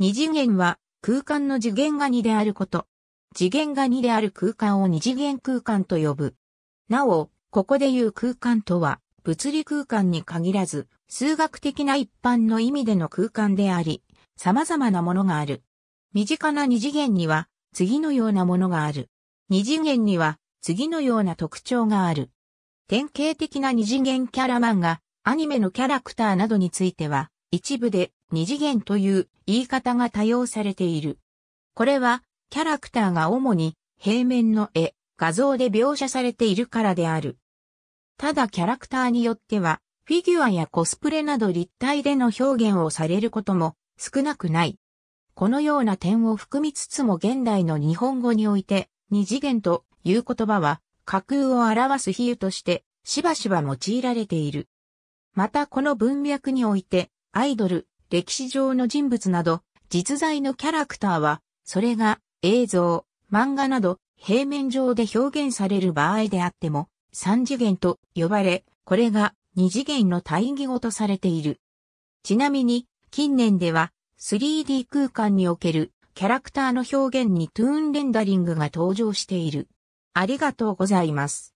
二次元は空間の次元が2であること。次元が2である空間を二次元空間と呼ぶ。なお、ここでいう空間とは、物理空間に限らず、数学的な一般の意味での空間であり、様々なものがある。身近な二次元には、次のようなものがある。二次元には、次のような特徴がある。典型的な二次元キャラ漫画、アニメのキャラクターなどについては、一部で二次元という言い方が多用されている。これは、キャラクターが主に平面の絵、画像で描写されているからである。ただキャラクターによっては、フィギュアやコスプレなど立体での表現をされることも少なくない。このような点を含みつつも現代の日本語において、二次元という言葉は架空を表す比喩としてしばしば用いられている。またこの文脈において、アイドル、歴史上の人物など、実在のキャラクターは、それが映像、漫画など平面上で表現される場合であっても、三次元と呼ばれ、これが二次元の対義語とされている。ちなみに、近年では 3D 空間におけるキャラクターの表現にトゥーンレンダリングが登場している。ありがとうございます。